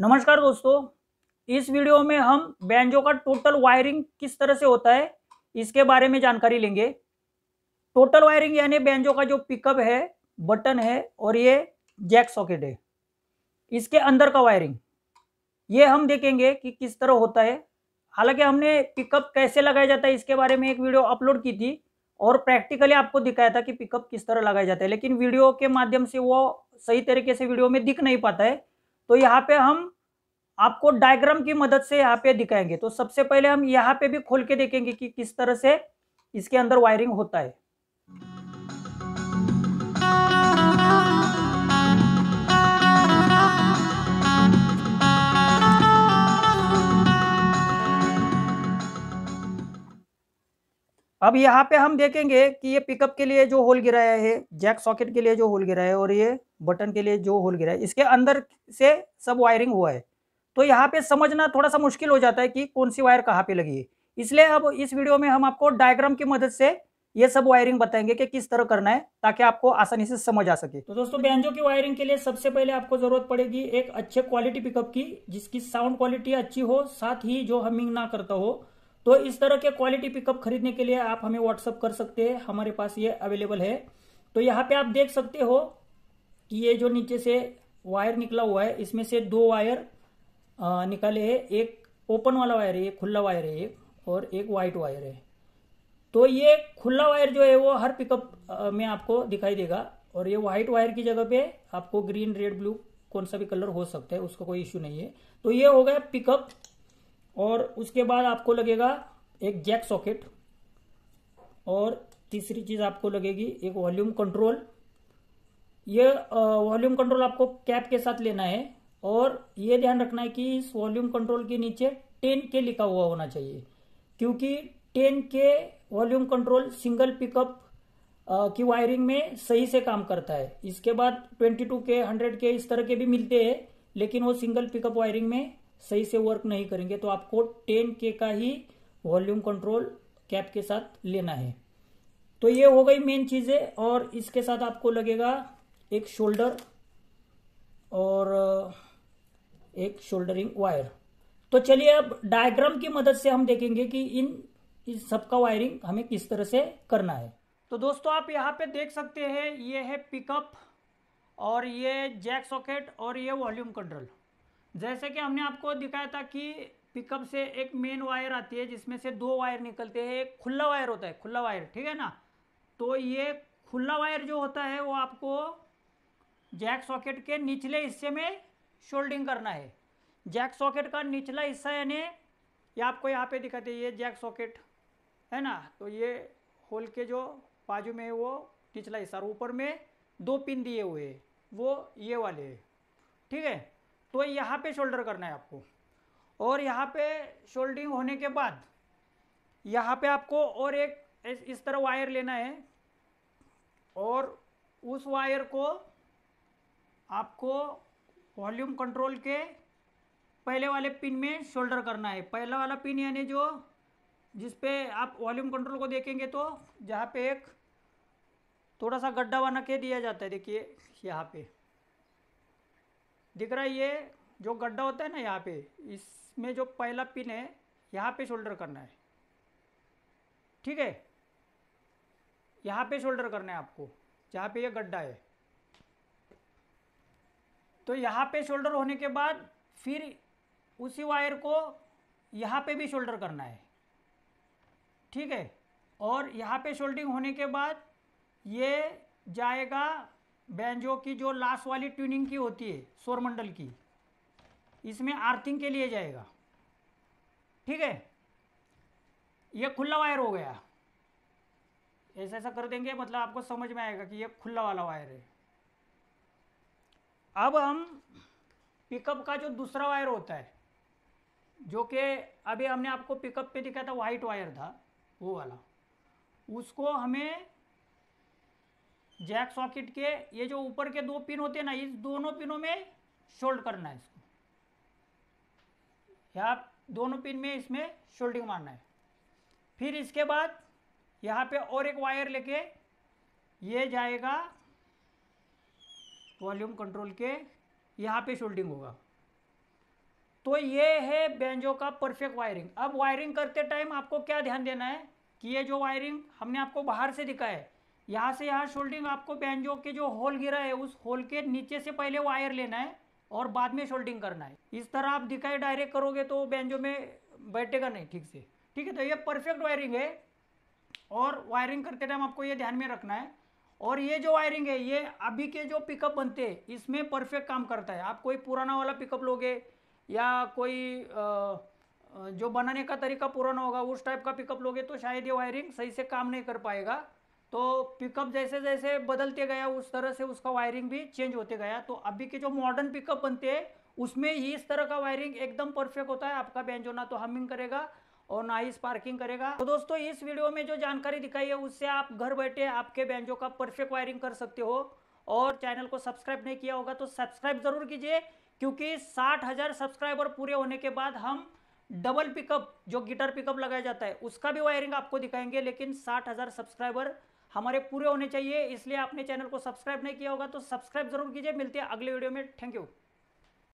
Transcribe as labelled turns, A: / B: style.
A: नमस्कार दोस्तों इस वीडियो में हम बैंजो का टोटल वायरिंग किस तरह से होता है इसके बारे में जानकारी लेंगे टोटल वायरिंग यानी बैंजो का जो पिकअप है बटन है और ये जैक सॉकेट है इसके अंदर का वायरिंग ये हम देखेंगे कि किस तरह होता है हालांकि हमने पिकअप कैसे लगाया जाता है इसके बारे में एक वीडियो अपलोड की थी और प्रैक्टिकली आपको दिखाया था कि पिकअप किस तरह लगाया जाता है लेकिन वीडियो के माध्यम से वो सही तरीके से वीडियो में दिख नहीं पाता है तो यहाँ पे हम आपको डायग्राम की मदद से यहाँ पे दिखाएंगे तो सबसे पहले हम यहाँ पे भी खोल के देखेंगे कि किस तरह से इसके अंदर वायरिंग होता है अब यहाँ पे हम देखेंगे कि ये पिकअप के लिए जो होल गिराया है जैक सॉकेट के लिए जो होल गिरा है और ये बटन के लिए जो होल गिरा है इसके अंदर से सब वायरिंग हुआ है तो यहाँ पे समझना थोड़ा सा मुश्किल हो जाता है कि कौन सी वायर कहाँ पे लगी है इसलिए अब इस वीडियो में हम आपको डायग्राम की मदद से ये सब वायरिंग बताएंगे कि किस तरह करना है ताकि आपको आसानी से समझ आ सके तो दोस्तों बैंजो की वायरिंग के लिए सबसे पहले आपको जरूरत पड़ेगी एक अच्छे क्वालिटी पिकअप की जिसकी साउंड क्वालिटी अच्छी हो साथ ही जो हमिंग ना करता हो तो इस तरह के क्वालिटी पिकअप खरीदने के लिए आप हमें व्हाट्सअप कर सकते हैं हमारे पास ये अवेलेबल है तो यहाँ पे आप देख सकते हो कि ये जो नीचे से वायर निकला हुआ है इसमें से दो वायर निकाले है एक ओपन वाला वायर है एक खुला वायर है एक और एक वाइट वायर है तो ये खुला वायर जो है वो हर पिकअप में आपको दिखाई देगा और ये व्हाइट वायर की जगह पे आपको ग्रीन रेड ब्लू कौन सा भी कलर हो सकता है उसका कोई इश्यू नहीं है तो ये हो गया पिकअप और उसके बाद आपको लगेगा एक जैक सॉकेट और तीसरी चीज आपको लगेगी एक वॉल्यूम कंट्रोल ये वॉल्यूम कंट्रोल आपको कैप के साथ लेना है और ये ध्यान रखना है कि इस वॉल्यूम कंट्रोल के नीचे टेन के लिखा हुआ होना चाहिए क्योंकि टेन के वॉल्यूम कंट्रोल सिंगल पिकअप की वायरिंग में सही से काम करता है इसके बाद 22 के 100 के इस तरह के भी मिलते हैं लेकिन वो सिंगल पिकअप वायरिंग में सही से वर्क नहीं करेंगे तो आपको टेन के का ही वॉल्यूम कंट्रोल कैप के साथ लेना है तो ये हो गई मेन चीज़ें और इसके साथ आपको लगेगा एक शोल्डर और एक शोल्डरिंग वायर तो चलिए अब डायग्राम की मदद से हम देखेंगे कि इन इस सबका वायरिंग हमें किस तरह से करना है तो दोस्तों आप यहाँ पे देख सकते हैं ये है पिकअप और ये जैक सॉकेट और ये वॉल्यूम कंट्रोल जैसे कि हमने आपको दिखाया था कि पिकअप से एक मेन वायर आती है जिसमें से दो वायर निकलते हैं एक खुला वायर होता है खुला वायर ठीक है ना तो ये खुला वायर जो होता है वो आपको जैक सॉकेट के निचले हिस्से में शोल्डिंग करना है जैक सॉकेट का निचला हिस्सा यानी ये आपको यहाँ पे दिखाते ये जैक सॉकेट है ना तो ये होल के जो बाजू में है वो निचला हिस्सा ऊपर में दो पिन दिए हुए वो ये वाले ठीक है तो यहाँ पे शोल्डर करना है आपको और यहाँ पे शोल्डरिंग होने के बाद यहाँ पे आपको और एक इस तरह वायर लेना है और उस वायर को आपको वॉल्यूम कंट्रोल के पहले वाले पिन में शोल्डर करना है पहला वाला पिन यानी जो जिस पे आप वॉल्यूम कंट्रोल को देखेंगे तो जहाँ पे एक थोड़ा सा गड्ढा बना के दिया जाता है देखिए यहाँ पे दिख रहा है ये जो गड्ढा होता है ना यहाँ पे इसमें जो पहला पिन है यहाँ पे शोल्डर करना है ठीक है यहाँ पे शोल्डर करना है आपको जहाँ पे ये गड्ढा है तो यहाँ पे शोल्डर होने के बाद फिर उसी वायर को यहाँ पे भी शोल्डर करना है ठीक है और यहाँ पे शोल्डिंग होने के बाद ये जाएगा बैंजो की जो लास्ट वाली ट्यूनिंग की होती है सौरमंडल की इसमें आर्थिंग के लिए जाएगा ठीक है ये खुला वायर हो गया ऐसा ऐसा कर देंगे मतलब आपको समझ में आएगा कि ये खुला वाला वायर है अब हम पिकअप का जो दूसरा वायर होता है जो कि अभी हमने आपको पिकअप पे दिखाया था वाइट वायर था वो वाला उसको हमें जैक सॉकेट के ये जो ऊपर के दो पिन होते हैं ना इस दोनों पिनों में शोल्ड करना है इसको या दोनों पिन में इसमें शोल्डिंग मारना है फिर इसके बाद यहाँ पे और एक वायर लेके ये जाएगा वॉल्यूम कंट्रोल के यहाँ पे शोल्डिंग होगा तो ये है बेंजो का परफेक्ट वायरिंग अब वायरिंग करते टाइम आपको क्या ध्यान देना है कि ये जो वायरिंग हमने आपको बाहर से दिखा है यहाँ से यहाँ शोल्डिंग आपको बैंजो के जो होल गिरा है उस होल के नीचे से पहले वायर लेना है और बाद में शोल्डिंग करना है इस तरह आप दिखाई डायरेक्ट करोगे तो बैंजो में बैठेगा नहीं ठीक से ठीक है तो ये परफेक्ट वायरिंग है और वायरिंग करते टाइम आपको ये ध्यान में रखना है और ये जो वायरिंग है ये अभी के जो पिकअप बनते हैं इसमें परफेक्ट काम करता है आप कोई पुराना वाला पिकअप लोगे या कोई आ, जो बनाने का तरीका पुराना होगा उस टाइप का पिकअप लोगे तो शायद ये वायरिंग सही से काम नहीं कर पाएगा तो पिकअप जैसे जैसे बदलते गया उस तरह से उसका वायरिंग भी चेंज होते गया तो अभी के जो मॉडर्न पिकअप बनते हैं उसमें ही इस तरह का वायरिंग एकदम परफेक्ट होता है आपका बैंजो ना तो हमिंग करेगा और ना ही स्पार्किंग करेगा तो दोस्तों इस वीडियो में जो जानकारी दिखाई है उससे आप घर बैठे आपके बैंजो का परफेक्ट वायरिंग कर सकते हो और चैनल को सब्सक्राइब नहीं किया होगा तो सब्सक्राइब जरूर कीजिए क्योंकि साठ हज़ार सब्सक्राइबर पूरे होने के बाद हम डबल पिकअप जो गिटार पिकअप लगाया जाता है उसका भी वायरिंग आपको दिखाएंगे लेकिन साठ हज़ार सब्सक्राइबर हमारे पूरे होने चाहिए इसलिए आपने चैनल को सब्सक्राइब नहीं किया होगा तो सब्सक्राइब जरूर कीजिए मिलते हैं अगले वीडियो में थैंक यू